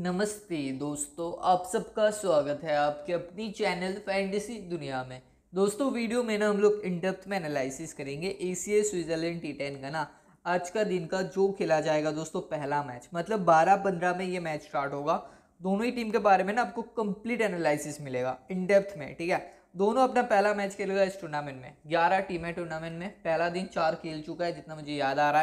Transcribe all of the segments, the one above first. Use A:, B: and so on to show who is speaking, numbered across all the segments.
A: नमस्ते दोस्तों आप सबका स्वागत है आपके अपनी चैनल फैंटेसी दुनिया में दोस्तों वीडियो में ना हम लोग इनडेप्थ में एनालिसिस करेंगे ए स्विट्ज़रलैंड टी टेन का ना आज का दिन का जो खेला जाएगा दोस्तों पहला मैच मतलब बारह पंद्रह में ये मैच स्टार्ट होगा दोनों ही टीम के बारे में ना आपको कंप्लीट एनालिसिस मिलेगा इनडेप्थ में ठीक है दोनों अपना पहला मैच खेलेगा इस टूर्नामेंट में ग्यारह टीम है टूर्नामेंट में पहला दिन चार खेल चुका है जितना मुझे याद आ रहा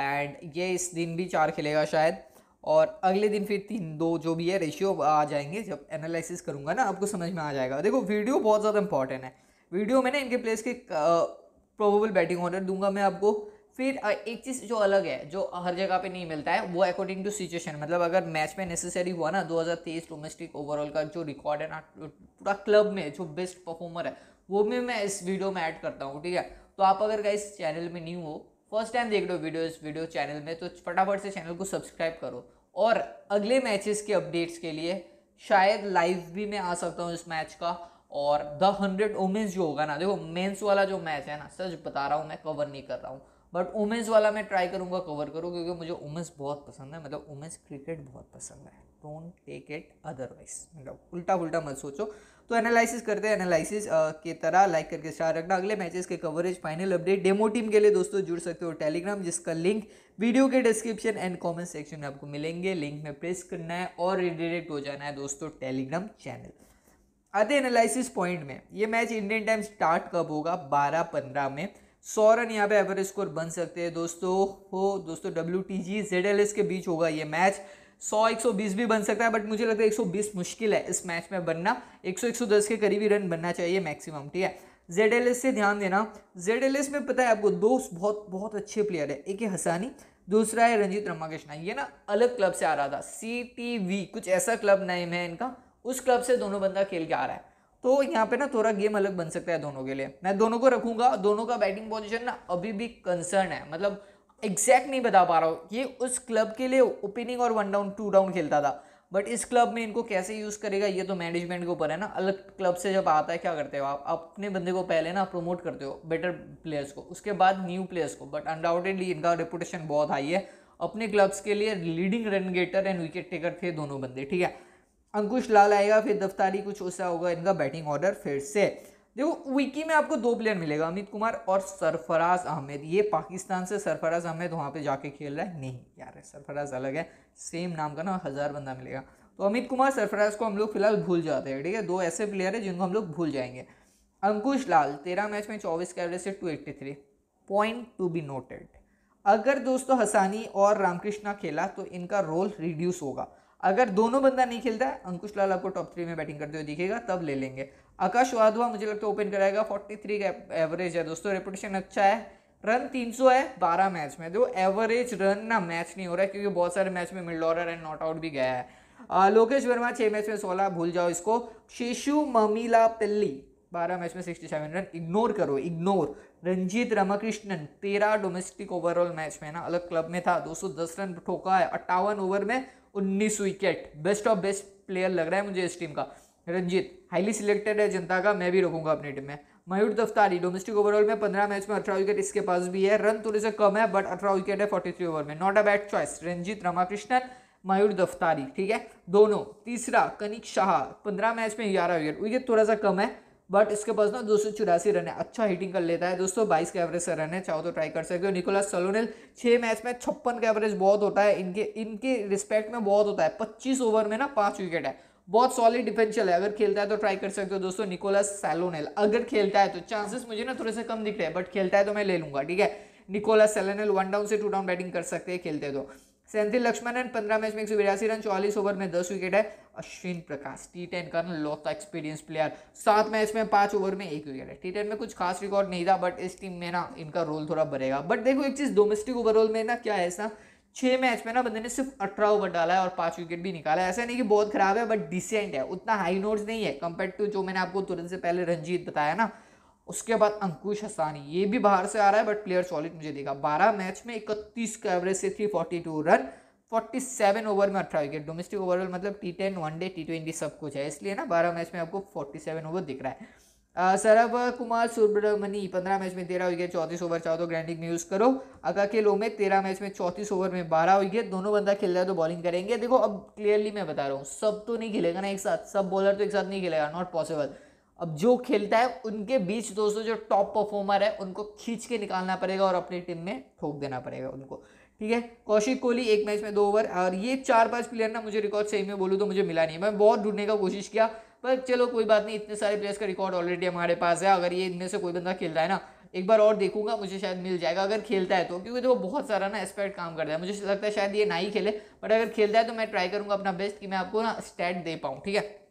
A: है एंड ये इस दिन भी चार खेलेगा शायद और अगले दिन फिर तीन दो जो भी है रेशियो आ जाएंगे जब एनालिसिस करूँगा ना आपको समझ में आ जाएगा देखो वीडियो बहुत ज़्यादा इंपॉर्टेंट है वीडियो में ना इनके प्लेस के प्रोबेबल बैटिंग ऑर्डर दूंगा मैं आपको फिर एक चीज़ जो अलग है जो हर जगह पे नहीं मिलता है वो अकॉर्डिंग टू सिचुएशन मतलब अगर मैच में नेसेसरी हुआ ना 2023 डोमेस्टिक ओवरऑल का जो रिकॉर्ड है ना पूरा क्लब में जो बेस्ट परफॉर्मर है वो भी मैं इस वीडियो में ऐड करता हूँ ठीक है तो आप अगर इस चैनल में न्यू हो फर्स्ट टाइम देख रहे हो वीडियो वीडियो चैनल में तो फटाफट से चैनल को सब्सक्राइब करो और अगले मैचेस के अपडेट्स के लिए शायद लाइव भी मैं आ सकता हूँ इस मैच का और द हंड्रेड वुमेंस जो होगा ना देखो मेंस वाला जो मैच है ना सच बता रहा हूँ मैं कवर नहीं कर रहा हूँ बट वुमेंस वाला मैं ट्राई करूँगा कवर करूँ क्योंकि मुझे वुमेंस बहुत पसंद है मतलब वुमेंस क्रिकेट बहुत पसंद है डोंट टेक इट अदरवाइज मतलब उल्टा उल्टा मत सोचो तो एनालिसिस करते हैं एनालिसिस के तरह लाइक करके स्टार रखना अगले मैचेस के coverage final update demo team के लिए दोस्तों जुड़ सकते हो टेलीग्राम जिसका लिंक वीडियो के डिस्क्रिप्शन एंड कमेंट सेक्शन में आपको मिलेंगे लिंक में प्रेस करना है और रिडिरेक्ट हो जाना है दोस्तों टेलीग्राम चैनल आते एनालिसिस पॉइंट में ये मैच इंडियन टाइम स्टार्ट कब होगा बारह पंद्रह में सौ रन यहाँ पे एवरेज स्कोर बन सकते हैं दोस्तों हो दोस्तों W T Z L S के बीच होगा ये मैच सौ एक सौ बीस भी बन सकता है बट मुझे लगता है एक सौ बीस मुश्किल है इस मैच में बनना एक सौ एक सौ दस के करीबी रन बनना चाहिए मैक्सिमम ठीक है जेड एल एस से ध्यान देना जेड एल एस में पता है आपको दो बहुत बहुत अच्छे प्लेयर है एक है हसानी दूसरा है रंजीत रमाकृष्णा ये ना अलग क्लब से आ रहा था सी टी वी कुछ ऐसा क्लब नेम है इनका उस क्लब से दोनों बंदा खेल के आ रहा है तो यहाँ पे ना थोड़ा गेम अलग बन सकता है दोनों के लिए मैं दोनों को रखूंगा दोनों का बैटिंग पोजिशन ना अभी भी कंसर्न है मतलब एग्जैक्ट नहीं बता पा रहा हूँ ये उस क्लब के लिए ओपनिंग और वन डाउन टू डाउन खेलता था बट इस क्लब में इनको कैसे यूज़ करेगा ये तो मैनेजमेंट के ऊपर है ना अलग क्लब से जब आता है क्या करते हो आप अपने बंदे को पहले ना प्रमोट करते हो बेटर प्लेयर्स को उसके बाद न्यू प्लेयर्स को बट अनडाउटेडली इनका रेपुटेशन बहुत हाई है अपने क्लब्स के लिए leading run getter and wicket taker थे दोनों बंदे ठीक है अंकुश लाल आएगा फिर दफ्तारी कुछ ऐसा होगा इनका बैटिंग ऑर्डर फिर से देखो विकी में आपको दो प्लेयर मिलेगा अमित कुमार और सरफराज अहमद ये पाकिस्तान से सरफराज अहमद वहाँ पे जाके खेल रहा है नहीं यार सरफराज अलग है सेम नाम का ना हज़ार बंदा मिलेगा तो अमित कुमार सरफराज को हम लोग फिलहाल भूल जाते हैं ठीक है दो ऐसे प्लेयर हैं जिनको हम लोग भूल जाएंगे अंकुश लाल तेरह मैच में चौबीस के एवरेज से two eighty three point to be noted अगर दोस्तों हसानी और रामकृष्णा खेला तो इनका रोल रिड्यूस होगा अगर दोनों बंदा नहीं खेलता है अंकुश लाल आपको टॉप थ्री में बैटिंग करते हुए दिखेगा तब ले लेंगे आकाश वाधवा मुझे लगता है ओपन कराएगा फोर्टी थ्री का एवरेज है दोस्तों रेपुटेशन अच्छा है रन 300 है 12 मैच में जो एवरेज रन ना मैच नहीं हो रहा है क्योंकि बहुत सारे मैच में मिल डॉलर एंड नॉट आउट भी गया है लोकेश वर्मा छः मैच में सोलह भूल जाओ इसको शिशु ममीला पिल्ली बारह मैच में सिक्सटी सेवन रन इग्नोर करो इग्नोर रंजीत रामाकृष्णन तेरह डोमेस्टिक ओवरऑल मैच में ना अलग क्लब में था दो सौ दस रन ठोका है अट्ठावन ओवर में उन्नीस wicket best of best player लग रहा है मुझे इस टीम का रंजीत हाईली सिलेक्टेड है जनता का मैं भी रखूंगा अपनी टीम में मयूर दफ्तारी डोमेस्टिक ओवरऑल में पंद्रह मैच में अठारह विकेट इसके पास भी है रन थोड़े से कम है बट अठारह विकेट है फोर्टी थ्री ओवर में not a bad choice Ranjith Ramakrishnan Mayur Daftari ठीक है दोनों तीसरा कनिक शाह पंद्रह मैच में ग्यारह विकेट विकेट थोड़ा सा कम है बट इसके पास ना दो सौ रन है अच्छा हिटिंग कर लेता है दोस्तों बाईस के एवरेज से रन है चाहो तो ट्राई कर सकते हो निकोलस सलोनेल छः मैच में छप्पन का एवरेज बहुत होता है इनके इनके रिस्पेक्ट में बहुत होता है पच्चीस ओवर में ना पाँच विकेट है बहुत सॉलिड डिफेंशियल है अगर खेलता है तो ट्राई कर सकते हो दोस्तों निकोलस सेलोनेल अगर खेलता है तो चांसेस मुझे ना थोड़े से कम दिख रहे हैं बट खेलता है तो मैं ले लूंगा ठीक है निकोलस सेलोनेल वन डाउन से टू डाउन बैटिंग कर सकते हैं खेलते तो सेंथिल लक्ष्मणन पंद्रह मैच में एक सौ बिरासी रन चौलीस ओवर में दस विकेट है अश्विन प्रकाश टी टेन का लौता एक्सपीरियंस प्लेयर सात मैच में पांच ओवर में एक विकेट है टी टेन में कुछ खास रिकॉर्ड नहीं था बट इस टीम में ना इनका रोल थोड़ा बढ़ेगा बट देखो एक चीज़ डोमेस्टिक ओवरऑल में ना क्या है ऐसा छः मैच में ना बंदे ने सिर्फ अठारह ओवर डाला है और पाँच विकेट भी निकाला है ऐसा नहीं कि बहुत खराब है बट डिसेंट है उतना हाई नोट्स नहीं है कंपेयर टू जो मैंने आपको तुरंत से पहले रंजीत बताया ना उसके बाद अंकुश हसानी ये भी बाहर से आ रहा है बट प्लेयर सॉलिड मुझे देगा बारह मैच में इकतीस का एवरेज से three forty two run forty seven over में अठारह विकेट डोमेस्टिक ओवरऑल मतलब T ten one day T twenty सब कुछ है इसलिए ना बारह मैच में आपको फोर्टी सेवन ओवर दिख रहा है सरभ कुमार सुब्रमणि पंद्रह मैच में तेरह विकेट चौंतीस ओवर चाहो तो ग्रैंडिंग में यूज़ करो अगर के लो में तेरह मैच में चौंतीस ओवर में बारह विकेट दोनों बंदा खेल रहा है तो बॉलिंग करेंगे देखो अब क्लियरली मैं बता रहा हूँ सब तो नहीं खेलेगा ना एक साथ सब बॉलर तो एक साथ नहीं खेलेगा नॉट पॉसिबल अब जो खेलता है उनके बीच दोस्तों जो टॉप परफॉर्मर है उनको खींच के निकालना पड़ेगा और अपनी टीम में ठोक देना पड़ेगा उनको ठीक है कौशिक कोहली एक मैच में दो ओवर और ये चार पांच प्लेयर ना मुझे रिकॉर्ड सही में बोलूँ तो मुझे मिला नहीं मैं बहुत ढूंढने का कोशिश किया पर चलो कोई बात नहीं इतने सारे प्लेयर्स का रिकॉर्ड ऑलरेडी हमारे पास है अगर ये इनमें से कोई बंदा खेल रहा है ना एक बार और देखूंगा मुझे शायद मिल जाएगा अगर खेलता है तो क्योंकि देखो तो बहुत सारा ना एक्सपर्ट काम करता है मुझे लगता है शायद ये ना ही खेले बट अगर खेलता है तो मैं ट्राई करूँगा अपना बेस्ट कि मैं आपको ना स्टैट दे पाऊँ ठीक है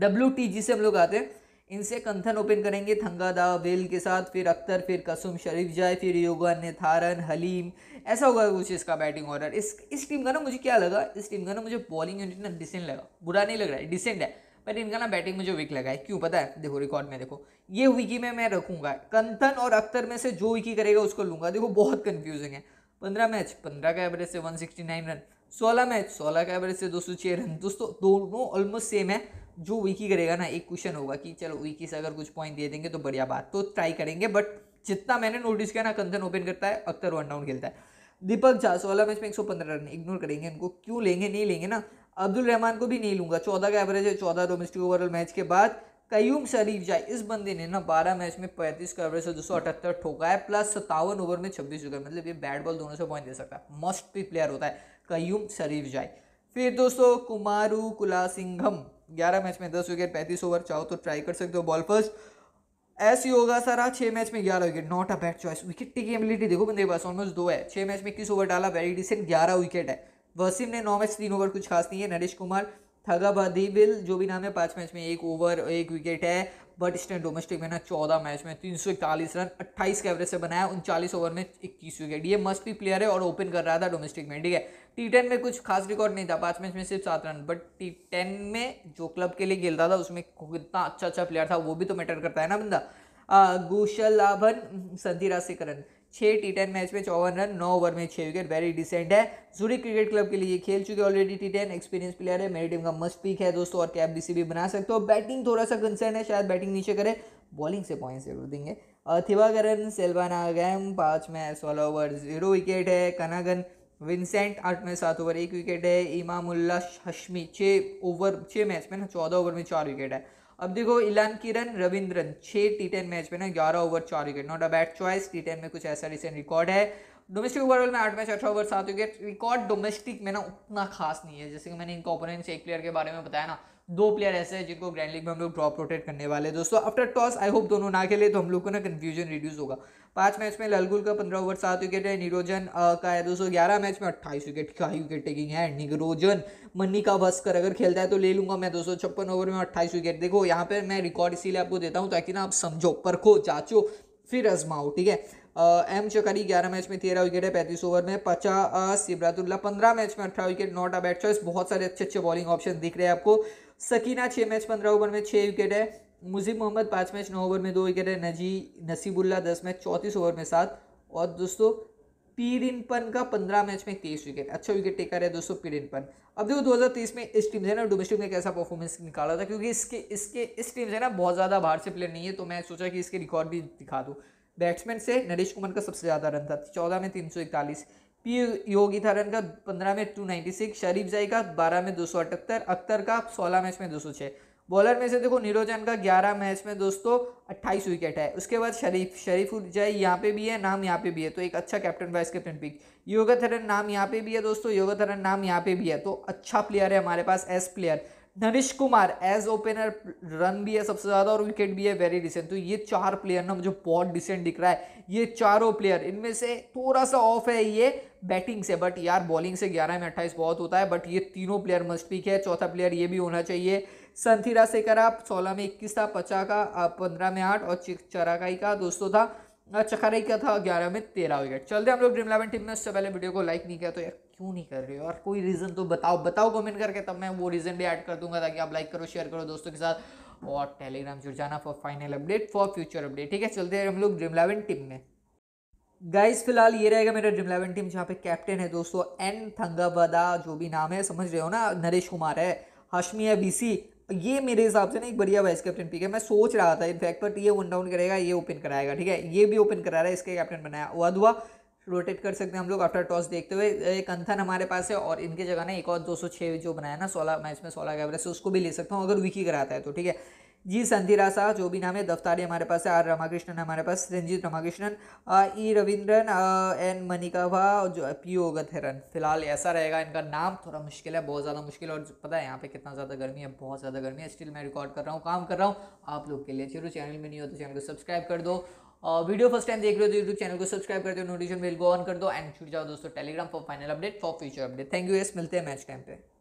A: डब्ल्यू टी जी से हम लोग आते हैं इनसे कंथन ओपन करेंगे थंगादा वेल के साथ फिर अख्तर फिर कसुम शरीफ जाए फिर योगा नेथारन हलीम ऐसा होगा कुछ इसका बैटिंग ऑर्डर इस इस टीम का ना मुझे क्या लगा इस टीम का ना मुझे बॉलिंग यूनिट ना डिसेंट लगा बुरा नहीं लग रहा है डिसेंट है बट इनका ना बैटिंग मुझे वीक लगा है क्यों पता है देखो रिकॉर्ड में देखो ये विकी में मैं रखूंगा कंथन और अख्तर में से जो विकी करेगा उसको लूंगा देखो बहुत कन्फ्यूजिंग है पंद्रह मैच पंद्रह का एवरेज से वन सिक्सटी नाइन रन सोलह मैच सोलह का एवरेज से दो छः रन दोस्तों दोनों ऑलमोस्ट सेम है जो विकी करेगा ना एक क्वेश्चन होगा कि चलो विकी से अगर कुछ पॉइंट दे देंगे तो बढ़िया बात तो ट्राई करेंगे बट जितना मैंने नोटिस किया ना कंचन ओपन करता है अक्सर वन डाउन खेलता है दीपक झा सोलह मैच में एक सौ पंद्रह रन इग्नोर करेंगे इनको क्यों लेंगे नहीं लेंगे ना अब्दुल रहमान को भी नहीं लूंगा चौदह का एवरेज है चौदह डोमेस्टिक ओवरऑल मैच के बाद कयूम शरीफ जाए इस बंदे ने ना बारह मैच में पैंतीस का एवरेज दो सौ अठहत्तर ठोका है प्लस सत्तावन ओवर में छब्बीस विकेट मतलब ये बैट बॉल दोनों से पॉइंट दे सकता है मस्ट भी प्लेयर होता है कयूम शरीफ जाए फिर दोस्तों कुमारू कुला सिंघम ग्यारह मैच में दस विकेट पैंतीस ओवर चाहो तो ट्राई कर सकते हो बॉल फर्स्ट ऐसे ही होगा सारा छः मैच में ग्यारह wicket not a bad choice wicket taking ability देखो बंदे पास ऑलमोस्ट दो है छः मैच में इक्कीस ओवर डाला वेरी डिसेंट ग्यारह विकेट है वसीम ने नौ मैच तीन ओवर कुछ खास नहीं है नरेश कुमार थगाबादीबिल जो भी नाम है पाँच मैच में एक ओवर एक विकेट है बट इसने डोमेस्टिक में ना चौदह मैच में तीन सौ इकतालीस रन अट्ठाईस के एवरेज से बनाया उनचालीस ओवर में इक्कीस विकेट ये मस्ट भी प्लेयर है और ओपन कर रहा था डोमेस्टिक में ठीक है टी टेन में कुछ खास रिकॉर्ड नहीं था पाँच मैच में सिर्फ सात रन बट टी टेन में जो क्लब के लिए खेलता था उसमें कितना अच्छा अच्छा प्लेयर था वो भी तो मैटर करता है ना बंदा गुशलाभन संधि राशिकरण छः टी टेन मैच में चौवन रन नौ ओवर में छः विकेट वेरी डिसेंट है जूरी क्रिकेट क्लब के लिए खेल चुके already T ten experience player है मेरी टीम का मस्ट पीक है दोस्तों और कैप बीसी भी बना सकते हो बैटिंग थोड़ा सा कंसर्न है शायद बैटिंग नीचे करे बॉलिंग से पॉइंट जरूर देंगे थिवाकरन सेल्वाना गैम पाँच मैच सोलह ओवर जीरो विकेट है कनागन विंसेंट आठ में सात ओवर एक विकेट है इमामुल्ला हशमी छः ओवर छः मैच में ना चौदह ओवर में चार विकेट है अब देखो इलान किरण रविंद्रन छः टी टेन मैच में ना ग्यारह ओवर चार wicket not a bad choice T ten में कुछ ऐसा रिसेंट रिकॉर्ड है डोमेस्टिक ओवरऑल में आठ मैच अठारह ओवर सात विकेट रिकॉर्ड डोमेस्टिक में ना उतना खास नहीं है जैसे कि मैंने इनका ओपोनेंट एक प्लेयर के बारे में बताया ना दो प्लेयर ऐसे हैं जिनको ग्रैंड लीग में हम लोग ड्रॉप रोटेट करने वाले हैं दोस्तों आफ्टर टॉस आई होप दोनों ना खेले तो हम लोग को ना कन्फ्यूजन रिड्यूस होगा पांच मैच में ललगुल का पंद्रह ओवर सात विकेट है निरोजन का है दोस्तों ग्यारह मैच में अट्ठाईस विकेट का विकेट टेकिंग है निरोजन मनी का भस्कर अगर खेलता है तो ले लूंगा मैं दोस्तों छप्पन ओवर में अट्ठाईस विकेट देखो यहाँ पर मैं रिकॉर्ड इसीलिए आपको देता हूँ ताकि ना आप समझो परखो जाचो फिर आजमाओ ठीक है एम चकारी ग्यारह मैच में तेरह विकेट है पैंतीस ओवर में पचास इबरातुल्ला पंद्रह मैच में अठारह wicket not a bad choice बहुत सारे अच्छे अच्छे बॉलिंग ऑप्शन दिख रहे हैं आपको सकीना छः मैच पंद्रह ओवर में छः विकेट है मुजीब मोहम्मद पाँच मैच नौ ओवर में दो विकेट है नजी नसीबुल्ला दस मैच चौंतीस ओवर में सात और दोस्तों पीरिनपन का पंद्रह मैच में तेईस विकेट अच्छा विकेट टेकर है दोस्तों पीरिनपन अब देखो 2023 में इस टीम से ना डोमेस्टिक में कैसा परफॉर्मेंस निकाला था क्योंकि इसके इसके इस टीम से ना बहुत ज़्यादा बाहर से प्लेयर नहीं है तो मैं सोचा कि इसके रिकॉर्ड भी दिखा दूँ बैट्समैन से नरेश कुमार का सबसे ज़्यादा रन था चौदह में तीन सौ इकतालीस पी योगी था का पंद्रह में टू नाइन्टी सिक्स शरीफ जाई का बारह में दो सौ अठहत्तर अख्तर का सोलह मैच में दो सौ छः बॉलर में से देखो निरोजन का ग्यारह मैच में दोस्तों अट्ठाईस विकेट है उसके बाद शरीफ शरीफ उर्जाई यहाँ पे भी है नाम यहाँ पे भी है तो एक अच्छा captain vice captain pick Yogatharan नाम यहाँ पे भी है दोस्तों योगा थरन नाम यहाँ पे भी है तो अच्छा प्लेयर है हमारे पास ace player Dhanish Kumar as opener run भी है सबसे ज़्यादा और विकेट भी है वेरी डिसेंट तो ये चार प्लेयर ना मुझे बहुत डिसेंट दिख रहा है ये चारों प्लेयर इनमें से थोड़ा सा ऑफ है ये बैटिंग से बट यार बॉलिंग से 11 में 28 बहुत होता है बट ये तीनों प्लेयर मस्ट पिक है चौथा प्लेयर ये भी होना चाहिए संथीरा से करा सोलह में इक्कीस था पचा का पंद्रह में आठ और चराकाई का दोस्तों था चखाराई अच्छा, का था ग्यारह में तेरह विकेट चलते हम लोग ड्रीम इलेवन टीम में उससे पहले वीडियो को लाइक नहीं किया तो यार क्यों नहीं कर रहे हो और कोई रीज़न तो बताओ बताओ कमेंट करके तब मैं वो रीज़न भी ऐड कर दूंगा ताकि आप लाइक करो शेयर करो दोस्तों के साथ और टेलीग्राम जुड़ जाना for final update for future update ठीक है चलते हैं हम लोग ड्रीम इलेवन टीम में गाइस फिलहाल ये रहेगा मेरा ड्रीम इलेवन टीम जहाँ पे कैप्टन है दोस्तों एन थंगाबदा जो भी नाम है समझ रहे हो ना नरेश कुमार है हाशमी है बीसी ये मेरे हिसाब से ना एक बढ़िया वाइस कैप्टन पिक है मैं सोच रहा था इनफैक्ट बट ये वन डाउन करेगा ये ओपन कराएगा ठीक है ये भी ओपन करा रहा है इसके कैप्टन बनाया वधुआ रोटेट कर सकते हैं हम लोग आफ्टर टॉस देखते हुए एक अंथन हमारे पास है और इनके जगह ना एक और दो जो बनाया ना सोलह मैच में सोलह का एवरेज उसको भी ले सकता हूँ अगर विकी कराता है तो ठीक है जी साह जो भी नाम है दफ्तारी हमारे पास है आर रामाकृष्णन हमारे पास रंजीत रामाकृष्णन ई रविंद्रन एन मनिकाभा जो पी ओगथेरन फिलहाल ऐसा रहेगा इनका नाम थोड़ा मुश्किल है बहुत ज़्यादा मुश्किल और पता है यहाँ पे कितना ज़्यादा गर्मी है बहुत ज़्यादा गर्मी है स्टिल मैं रिकॉर्ड कर रहा हूँ काम कर रहा हूँ आप लोग के लिए चलो चैनल में नहीं हो तो चैनल को सब्सक्राइब कर दो वीडियो फर्स्ट टाइम देख रहे हो तो यूट्यूब चैनल को सब्सक्राइब कर दो नोटिफिकेशन बेल को ऑन कर दो एंड छूट जाओ दोस्तों telegram for final update for future update thank you yes मिलते हैं मैच टाइम पे